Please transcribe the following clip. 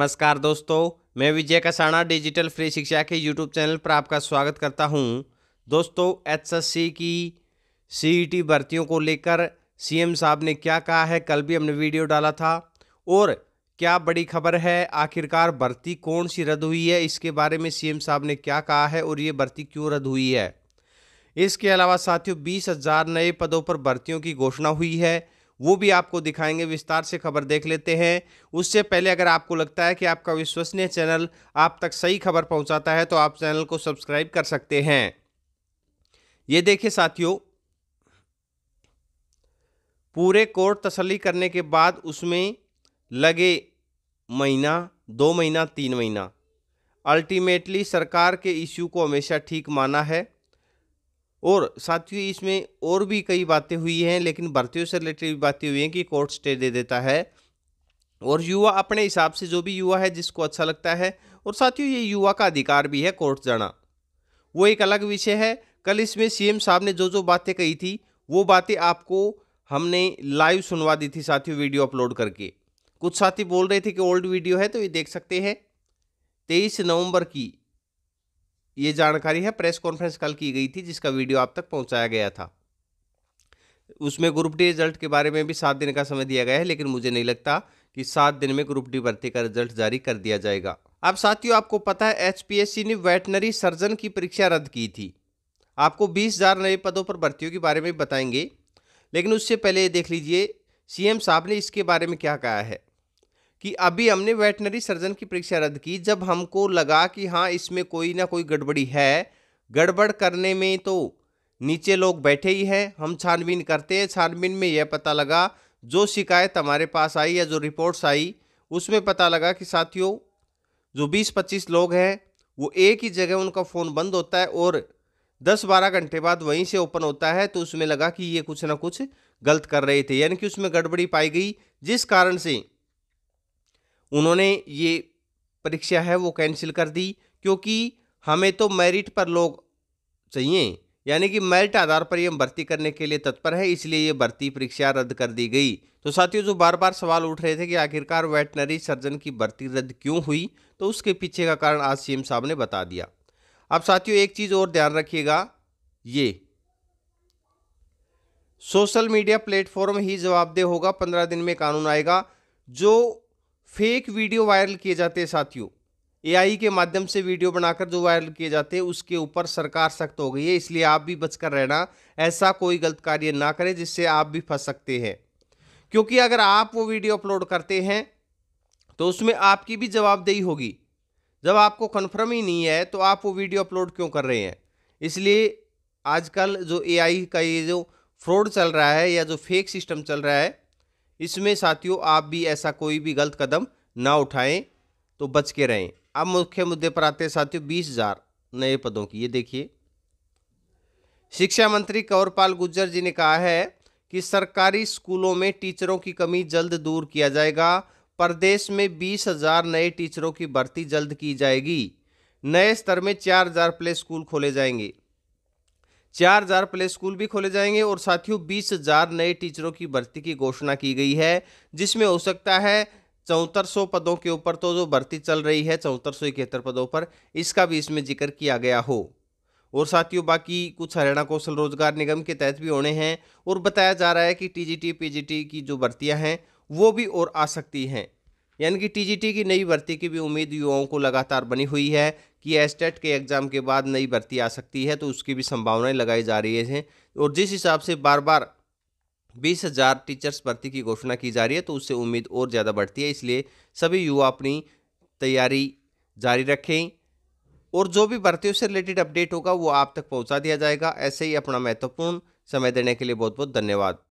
नमस्कार दोस्तों मैं विजय कसाणा डिजिटल फ्री शिक्षा के यूट्यूब चैनल पर आपका स्वागत करता हूं दोस्तों एचएससी की सीईटी e भर्तियों को लेकर सीएम साहब ने क्या कहा है कल भी हमने वीडियो डाला था और क्या बड़ी खबर है आखिरकार भर्ती कौन सी रद्द हुई है इसके बारे में सी साहब ने क्या कहा है और ये भर्ती क्यों रद्द हुई है इसके अलावा साथियों बीस हज़ार नए पदों पर भर्तियों की घोषणा हुई है वो भी आपको दिखाएंगे विस्तार से खबर देख लेते हैं उससे पहले अगर आपको लगता है कि आपका विश्वसनीय चैनल आप तक सही खबर पहुंचाता है तो आप चैनल को सब्सक्राइब कर सकते हैं ये देखिए साथियों पूरे कोर्ट तसली करने के बाद उसमें लगे महीना दो महीना तीन महीना अल्टीमेटली सरकार के इश्यू को हमेशा ठीक माना है और साथियों इसमें और भी कई बातें हुई हैं लेकिन भर्तियों से रिलेटेड बातें हुई हैं कि कोर्ट स्टे दे देता है और युवा अपने हिसाब से जो भी युवा है जिसको अच्छा लगता है और साथियों ये युवा का अधिकार भी है कोर्ट जाना वो एक अलग विषय है कल इसमें सीएम साहब ने जो जो बातें कही थी वो बातें आपको हमने लाइव सुनवा दी थी साथियों वीडियो अपलोड करके कुछ साथी बोल रहे थे कि ओल्ड वीडियो है तो ये देख सकते हैं तेईस नवम्बर की ये जानकारी है प्रेस कॉन्फ्रेंस कल की गई थी जिसका वीडियो आप तक पहुंचाया गया था उसमें ग्रुप डी रिजल्ट के बारे में भी सात दिन का समय दिया गया है लेकिन मुझे नहीं लगता कि सात दिन में ग्रुप डी भर्ती का रिजल्ट जारी कर दिया जाएगा अब साथियों आपको पता है एचपीएससी ने वेटनरी सर्जन की परीक्षा रद्द की थी आपको बीस हज़ार नए पदों पर भर्तियों के बारे में बताएंगे लेकिन उससे पहले देख लीजिए सीएम साहब ने इसके बारे में क्या कहा है कि अभी हमने वेटनरी सर्जन की परीक्षा रद्द की जब हमको लगा कि हाँ इसमें कोई ना कोई गड़बड़ी है गड़बड़ करने में तो नीचे लोग बैठे ही हैं हम छानबीन करते हैं छानबीन में यह पता लगा जो शिकायत हमारे पास आई या जो रिपोर्ट्स आई उसमें पता लगा कि साथियों जो 20-25 लोग हैं वो एक ही जगह उनका फ़ोन बंद होता है और 10-12 घंटे बाद वहीं से ओपन होता है तो उसमें लगा कि ये कुछ ना कुछ गलत कर रहे थे यानी कि उसमें गड़बड़ी पाई गई जिस कारण से उन्होंने ये परीक्षा है वो कैंसिल कर दी क्योंकि हमें तो मेरिट पर लोग चाहिए यानी कि मेरिट आधार पर ये भर्ती करने के लिए तत्पर है इसलिए ये भर्ती परीक्षा रद्द कर दी गई तो साथियों जो बार बार सवाल उठ रहे थे कि आखिरकार वेटनरी सर्जन की भर्ती रद्द क्यों हुई तो उसके पीछे का कारण आज सीएम साहब ने बता दिया अब साथियों एक चीज़ और ध्यान रखिएगा ये सोशल मीडिया प्लेटफॉर्म ही जवाबदेह होगा पंद्रह दिन में कानून आएगा जो फेक वीडियो वायरल किए जाते हैं साथियों ए के माध्यम से वीडियो बनाकर जो वायरल किए जाते हैं उसके ऊपर सरकार सख्त हो गई है इसलिए आप भी बचकर रहना ऐसा कोई गलत कार्य ना करें जिससे आप भी फंस सकते हैं क्योंकि अगर आप वो वीडियो अपलोड करते हैं तो उसमें आपकी भी जवाबदेही होगी जब आपको कन्फर्म ही नहीं है तो आप वो वीडियो अपलोड क्यों कर रहे हैं इसलिए आजकल जो ए का ये जो फ्रॉड चल रहा है या जो फेक सिस्टम चल रहा है इसमें साथियों आप भी ऐसा कोई भी गलत कदम ना उठाएं तो बच के रहें अब मुख्य मुद्दे पर आते हैं साथियों बीस हज़ार नए पदों की ये देखिए शिक्षा मंत्री कंवरपाल गुज्जर जी ने कहा है कि सरकारी स्कूलों में टीचरों की कमी जल्द दूर किया जाएगा प्रदेश में बीस हज़ार नए टीचरों की भर्ती जल्द की जाएगी नए स्तर में चार हज़ार प्ले स्कूल खोले जाएंगे चार हजार प्ले स्कूल भी खोले जाएंगे और साथियों बीस हजार नए टीचरों की भर्ती की घोषणा की गई है जिसमें हो सकता है चौहत्तर सौ पदों के ऊपर तो जो भर्ती चल रही है चौहत्तर सौ इकहत्तर पदों पर इसका भी इसमें जिक्र किया गया हो और साथियों बाकी कुछ हरियाणा कौशल रोजगार निगम के तहत भी होने हैं और बताया जा रहा है कि टीजीटी पीजीटी की जो भर्तियां हैं वो भी और आ सकती हैं यानी कि टीजीटी की नई भर्ती की भी उम्मीद युवाओं को लगातार बनी हुई है कि एस्टेट के एग्ज़ाम के बाद नई भर्ती आ सकती है तो उसकी भी संभावनाएं लगाई जा रही हैं और जिस हिसाब से बार बार बीस हज़ार टीचर्स भर्ती की घोषणा की जा रही है तो उससे उम्मीद और ज़्यादा बढ़ती है इसलिए सभी युवा अपनी तैयारी जारी रखें और जो भी भर्तियों से रिलेटेड अपडेट होगा वो आप तक पहुँचा दिया जाएगा ऐसे ही अपना महत्वपूर्ण समय देने के लिए बहुत बहुत धन्यवाद